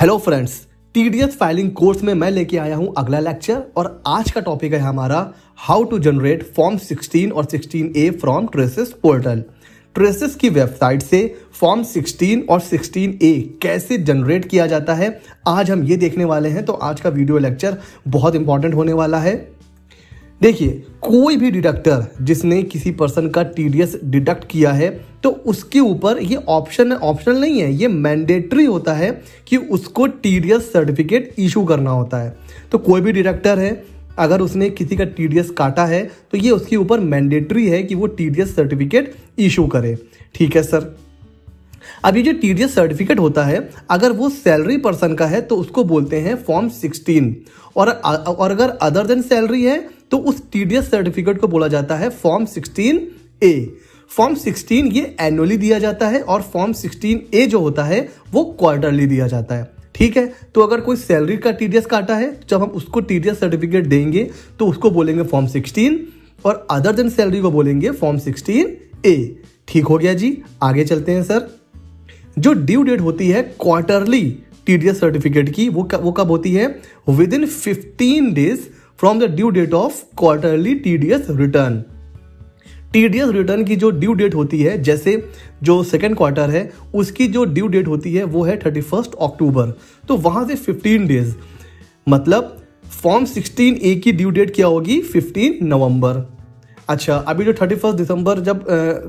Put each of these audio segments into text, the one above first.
hello friends TDS filing course में मैं लेके आया हूं अगला लेक्चर और आज का टॉपिक है हमारा हाउ टू जनरेट फॉर्म 16 और 16 A from TRACES portal TRACES की वेबसाइट से फॉर्म 16 और 16 ए कैसे जनरेट किया जाता है आज हम ये देखने वाले हैं तो आज का वीडियो लेक्चर बहुत इंपॉर्टेंट होने वाला है देखिए कोई भी डिडक्टर जिसने किसी पर्सन का टी डिडक्ट किया है तो उसके ऊपर ये ऑप्शन ऑप्शनल नहीं है ये मैंडेटरी होता है कि उसको टी सर्टिफिकेट इशू करना होता है तो कोई भी डिडक्टर है अगर उसने किसी का टी काटा है तो ये उसके ऊपर मैंडेटरी है कि वो टी सर्टिफिकेट इशू करे ठीक है सर अब ये जो टी डी सर्टिफिकेट होता है अगर वो सैलरी पर्सन का है तो उसको बोलते हैं फॉर्म 16 और और अगर अदर देन सैलरी है तो उस टीडीएस सर्टिफिकेट को बोला जाता है form sixteen A form sixteen ये एनुअली दिया जाता है और फॉर्म सिक्सटीन ए जो होता है वो क्वार्टरली दिया जाता है ठीक है तो अगर कोई सैलरी का टीडीएस काटा है जब हम उसको टीडीएस सर्टिफिकेट देंगे तो उसको बोलेंगे फॉर्म सिक्सटीन और अदर देन सैलरी को बोलेंगे फॉर्म सिक्सटीन ए ठीक हो गया जी आगे चलते हैं सर जो ड्यू डेट होती है क्वार्टरली टीडीएस सर्टिफिकेट की वो कब वो कब होती है within fifteen days from the due date of quarterly TDS return TDS return की जो ड्यू डेट होती है जैसे जो सेकेंड क्वार्टर है उसकी जो ड्यू डेट होती है वो है थर्टी फर्स्ट अक्टूबर तो वहां से फिफ्टीन डेज मतलब फॉर्म सिक्सटीन ए की ड्यू डेट क्या होगी फिफ्टीन नवंबर अच्छा अभी जो थर्टी फर्स्ट दिसंबर जब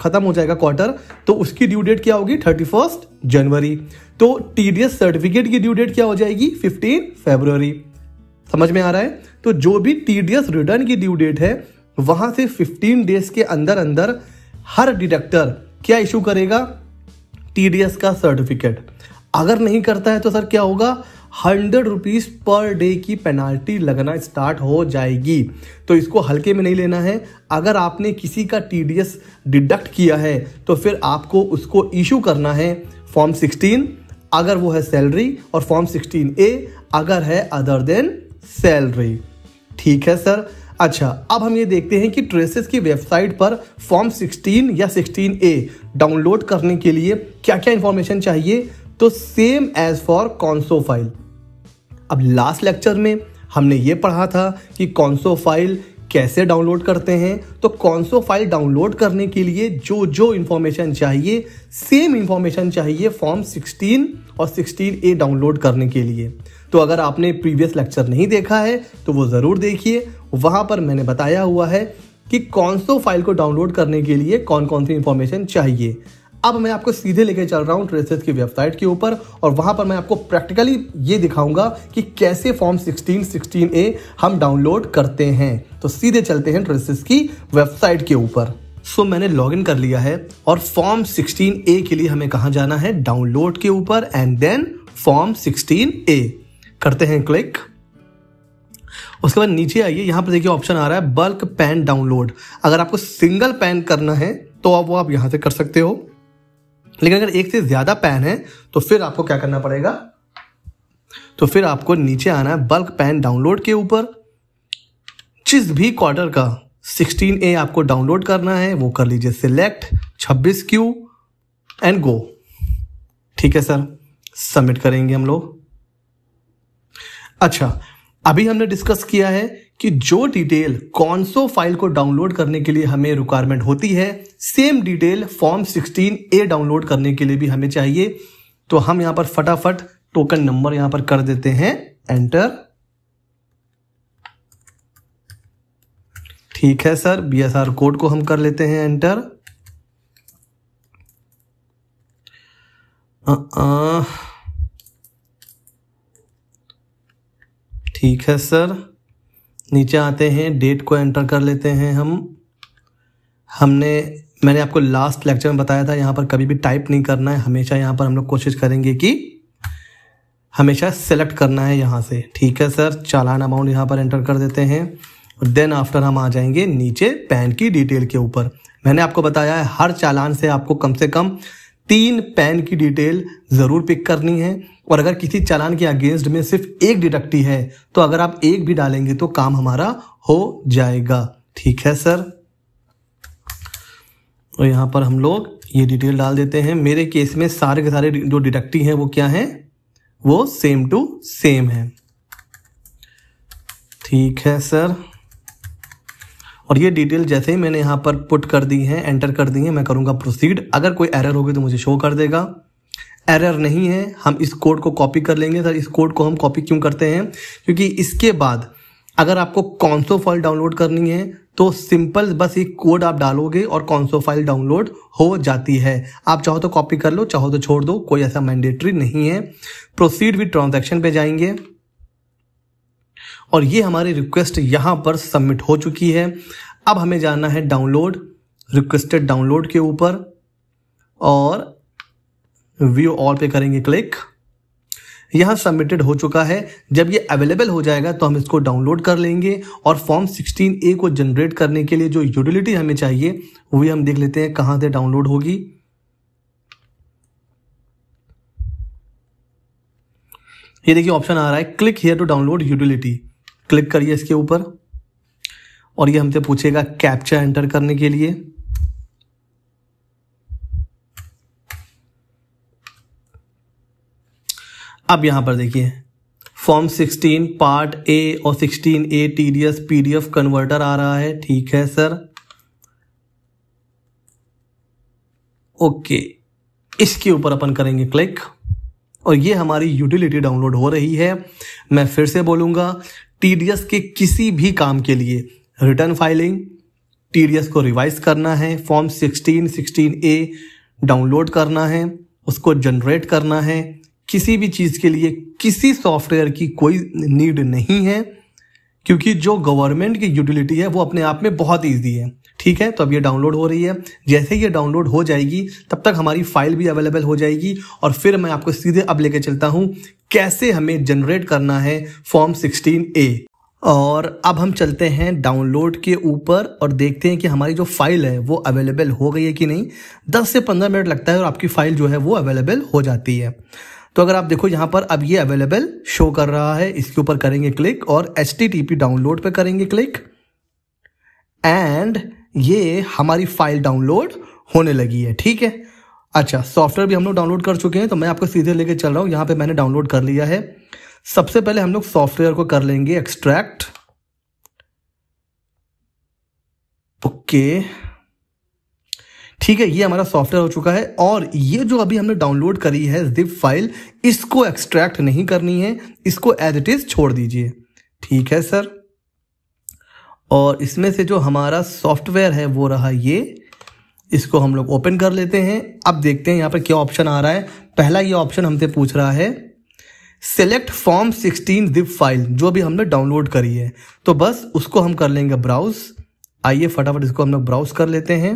ख़त्म हो जाएगा क्वार्टर तो उसकी ड्यू डेट क्या होगी थर्टी फर्स्ट जनवरी तो टी सर्टिफिकेट की ड्यू डेट क्या हो जाएगी फिफ्टीन फेबररी समझ में आ रहा है तो जो भी टीडीएस रिटर्न की ड्यू डेट है वहां से 15 डेज के अंदर अंदर हर डिडक्टर क्या इशू करेगा टीडीएस का सर्टिफिकेट अगर नहीं करता है तो सर क्या होगा हंड्रेड रुपीज पर डे की पेनाल्टी लगना स्टार्ट हो जाएगी तो इसको हल्के में नहीं लेना है अगर आपने किसी का टी डी एस डिडक्ट किया है तो फिर आपको उसको इशू करना है फॉर्म सिक्सटीन अगर वो है सैलरी और फॉर्म सिक्सटीन ए अगर है अदर देन सैलरी ठीक है सर अच्छा अब हम ये देखते हैं कि ट्रेसेस की वेबसाइट पर फॉर्म 16 या 16 ए डाउनलोड करने के लिए क्या क्या इंफॉर्मेशन चाहिए तो same as for conso file अब लास्ट लेक्चर में हमने ये पढ़ा था कि कॉन्सो फाइल कैसे डाउनलोड करते हैं तो कॉन्सो फाइल डाउनलोड करने के लिए जो जो इंफॉर्मेशन चाहिए सेम इंफॉर्मेशन चाहिए फॉर्म सिक्सटीन और 16A डाउनलोड करने के लिए तो अगर आपने प्रीवियस लेक्चर नहीं देखा है तो वो ज़रूर देखिए वहाँ पर मैंने बताया हुआ है कि कौन सो फाइल को डाउनलोड करने के लिए कौन कौन सी इन्फॉर्मेशन चाहिए अब मैं आपको सीधे लेके चल रहा हूँ ट्रेसेस की वेबसाइट के ऊपर और वहाँ पर मैं आपको प्रैक्टिकली ये दिखाऊंगा कि कैसे फॉर्म 16 16 ए हम डाउनलोड करते हैं तो सीधे चलते हैं ट्रेसेस की वेबसाइट के ऊपर सो so, मैंने लॉग इन कर लिया है और फॉर्म सिक्सटीन ए के लिए हमें कहा जाना है डाउनलोड के ऊपर and then form sixteen A करते हैं क्लिक उसके बाद नीचे आइए यहां पर देखिए ऑप्शन आ रहा है बल्क पैन डाउनलोड अगर आपको सिंगल पैन करना है तो आप वो आप यहां से कर सकते हो लेकिन अगर एक से ज़्यादा पैन है तो फिर आपको क्या करना पड़ेगा तो फिर आपको नीचे आना है बल्क पैन डाउनलोड के ऊपर जिस भी क्वार्टर का सिक्सटीन ए आपको डाउनलोड करना है वो कर लीजिए सिलेक्ट छब्बीस क्यू एंड गो ठीक है सर सबमिट करेंगे हम लोग अच्छा अभी हमने डिस्कस किया है कि जो डिटेल सो फाइल को डाउनलोड करने के लिए हमें रिक्वायरमेंट होती है same detail form sixteen A download करने के लिए भी हमें चाहिए तो हम यहां पर फटाफट टोकन नंबर यहां पर कर देते हैं एंटर ठीक है सर आर कोड को हम कर लेते हैं एंटर ठीक है सर नीचे आते हैं डेट को एंटर कर लेते हैं हम हमने मैंने आपको लास्ट लेक्चर में बताया था यहाँ पर कभी भी टाइप नहीं करना है हमेशा यहाँ पर हम लोग कोशिश करेंगे कि हमेशा सेलेक्ट करना है यहाँ से ठीक है सर चालान अमाउंट यहाँ पर एंटर कर देते हैं और देन आफ्टर हम आ जाएंगे नीचे पैन की डिटेल के ऊपर मैंने आपको बताया है हर चालान से आपको कम से कम तीन पैन की डिटेल ज़रूर पिक करनी है और अगर किसी चालान के अगेंस्ट में सिर्फ एक डिडक्टी है तो अगर आप एक भी डालेंगे तो काम हमारा हो जाएगा ठीक है सर और तो यहाँ पर हम लोग ये डिटेल डाल देते हैं मेरे केस में सारे के सारे जो डिडक्टी हैं वो क्या हैं वो सेम टू सेम है ठीक है सर और ये डिटेल जैसे ही मैंने यहाँ पर पुट कर दी है एंटर कर दी है मैं करूँगा प्रोसीड अगर कोई एरर होगी तो मुझे शो कर देगा एरर नहीं है हम इस कोड को कॉपी कर लेंगे सर इस कोड को हम कॉपी क्यों करते हैं क्योंकि इसके बाद अगर आपको कौनसो फाइल डाउनलोड करनी है तो सिंपल बस एक कोड आप डालोगे और कौनसो फाइल डाउनलोड हो जाती है आप चाहो तो कॉपी कर लो चाहो तो छोड़ दो कोई ऐसा मैंडेटरी नहीं है प्रोसीड विथ ट्रांजेक्शन पे जाएंगे और ये हमारी रिक्वेस्ट यहाँ पर सबमिट हो चुकी है अब हमें जाना है डाउनलोड रिक्वेस्टेड डाउनलोड के ऊपर और व्यू ऑल पे करेंगे क्लिक यह सबमिटेड हो चुका है जब ये अवेलेबल हो जाएगा तो हम इसको डाउनलोड कर लेंगे और फॉर्म 16 ए को जनरेट करने के लिए जो यूटिलिटी हमें चाहिए वो हम देख लेते हैं कहाँ से डाउनलोड होगी ये देखिए ऑप्शन आ रहा है click here to download utility click करिए इसके ऊपर और ये हमसे पूछेगा कैप्चा एंटर करने के लिए अब यहां पर देखिए फॉर्म 16 पार्ट ए और 16 A T D S P D F converter आ रहा है ठीक है सर ओके इसके ऊपर अपन करेंगे क्लिक और ये हमारी यूटिलिटी डाउनलोड हो रही है मैं फिर से बोलूंगा टीडीएस के किसी भी काम के लिए रिटर्न फाइलिंग टीडीएस को रिवाइज करना है form sixteen sixteen A download करना है उसको जनरेट करना है किसी भी चीज़ के लिए किसी सॉफ्टवेयर की कोई नीड नहीं है क्योंकि जो गवर्नमेंट की यूटिलिटी है वो अपने आप में बहुत ईजी है ठीक है तो अब ये डाउनलोड हो रही है जैसे ही ये डाउनलोड हो जाएगी तब तक हमारी फाइल भी अवेलेबल हो जाएगी और फिर मैं आपको सीधे अब लेके चलता हूँ कैसे हमें जनरेट करना है फॉर्म ए और अब हम चलते हैं डाउनलोड के ऊपर और देखते हैं कि हमारी जो फाइल है वो अवेलेबल हो गई है कि नहीं 10 से 15 मिनट लगता है और आपकी फाइल जो है वो अवेलेबल हो जाती है तो अगर आप देखो यहाँ पर अब ये अवेलेबल शो कर रहा है इसके ऊपर करेंगे क्लिक और एच डाउनलोड पर करेंगे क्लिक एंड ये हमारी फाइल डाउनलोड होने लगी है ठीक है अच्छा सॉफ्टवेयर भी हम लोग डाउनलोड कर चुके हैं तो मैं आपको सीधे लेके चल रहा हूँ यहाँ पे मैंने डाउनलोड कर लिया है सबसे पहले हम लोग सॉफ्टवेयर को कर लेंगे एक्सट्रैक्ट ओके ठीक है ये हमारा सॉफ्टवेयर हो चुका है और ये जो अभी हमने डाउनलोड करी है जिप फाइल इसको एक्सट्रैक्ट नहीं करनी है इसको एज इट इज छोड़ दीजिए ठीक है सर और इसमें से जो हमारा सॉफ्टवेयर है वो रहा ये इसको हम लोग ओपन कर लेते हैं अब देखते हैं यहाँ पर क्या ऑप्शन आ रहा है पहला ये ऑप्शन हमसे पूछ रहा है select form sixteen zip file जो भी हमने डाउनलोड करी है तो बस उसको हम कर लेंगे ब्राउज आइए फटाफट इसको हम लोग ब्राउज कर लेते हैं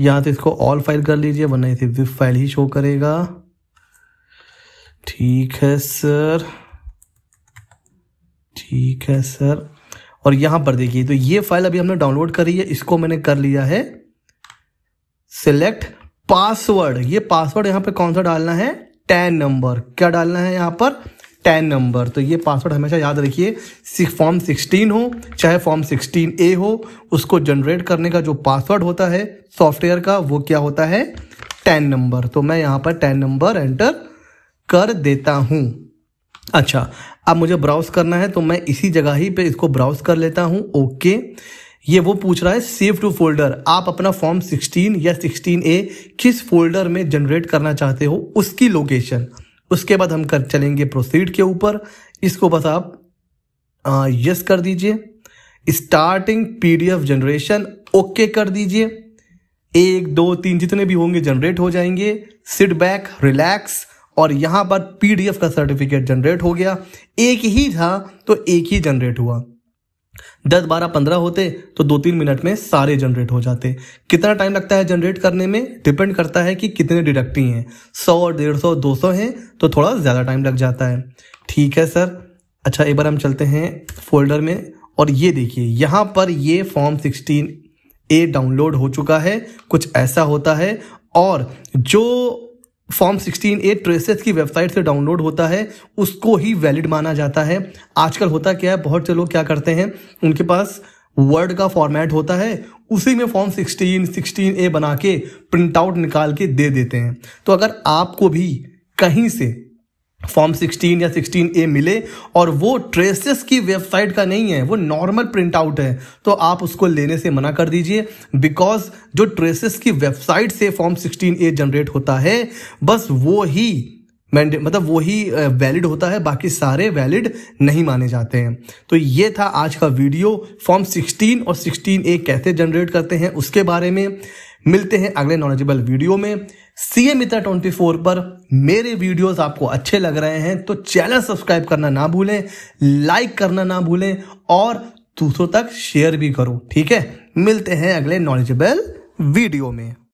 यहाँ से तो इसको ऑल फाइल कर लीजिए वरना इसे जिप फाइल ही शो करेगा ठीक है सर ठीक है सर और यहाँ पर देखिए तो ये फाइल अभी हमने डाउनलोड करी है इसको मैंने कर लिया है सिलेक्ट पासवर्ड ये पासवर्ड यहाँ पे कौन सा डालना है टेन नंबर क्या डालना है यहाँ पर टेन नंबर तो ये पासवर्ड हमेशा याद रखिए फॉर्म सिक्सटीन हो चाहे फॉर्म सिक्सटीन ए हो उसको जनरेट करने का जो पासवर्ड होता है सॉफ्टवेयर का वो क्या होता है टेन नंबर तो मैं यहाँ पर टेन नंबर एंटर कर देता हूँ अच्छा अब मुझे ब्राउज करना है तो मैं इसी जगह ही पे इसको ब्राउज कर लेता हूँ ओके ये वो पूछ रहा है सेव टू फोल्डर आप अपना फॉर्म 16 या 16 ए किस फोल्डर में जनरेट करना चाहते हो उसकी लोकेशन उसके बाद हम कर चलेंगे प्रोसीड के ऊपर इसको बस आप यस कर दीजिए स्टार्टिंग पीडीएफ जनरेशन ओके कर दीजिए एक दो तीन जितने भी होंगे जनरेट हो जाएंगे सिट बैक रिलैक्स और यहां पर पीडीएफ का सर्टिफिकेट जनरेट हो गया एक ही था तो एक ही जनरेट हुआ दस बारह पंद्रह होते तो दो तीन मिनट में सारे जनरेट हो जाते कितना टाइम लगता है जनरेट करने में डिपेंड करता है कि कितने डिडक्टिव हैं सौ डेढ़ सौ दो सौ हैं तो थोड़ा ज़्यादा टाइम लग जाता है ठीक है सर अच्छा एक बार हम चलते हैं फोल्डर में और ये देखिए यहाँ पर ये फॉर्म सिक्सटीन ए डाउनलोड हो चुका है कुछ ऐसा होता है और जो फॉर्म सिक्सटीन ए ट्रेसेस की वेबसाइट से डाउनलोड होता है उसको ही वैलिड माना जाता है आजकल होता क्या है बहुत से लोग क्या करते हैं उनके पास वर्ड का फॉर्मेट होता है उसी में फॉर्म सिक्सटीन सिक्सटीन ए बना के प्रिंट आउट निकाल के दे देते हैं तो अगर आपको भी कहीं से फॉर्म 16 या 16 ए मिले और वो ट्रेसेस की वेबसाइट का नहीं है वो नॉर्मल प्रिंट आउट है तो आप उसको लेने से मना कर दीजिए बिकॉज जो ट्रेसेस की वेबसाइट से फॉर्म 16 ए जनरेट होता है बस वो ही मतलब मतलब वही वैलिड होता है बाकी सारे वैलिड नहीं माने जाते हैं तो ये था आज का वीडियो फॉर्म 16 और 16 ए कैसे जनरेट करते हैं उसके बारे में मिलते हैं अगले नॉलेजेबल वीडियो में सीए मित्र फोर पर मेरे वीडियोस आपको अच्छे लग रहे हैं तो चैनल सब्सक्राइब करना ना भूलें लाइक करना ना भूलें और दूसरों तक शेयर भी करो ठीक है मिलते हैं अगले नॉलेजेबल वीडियो में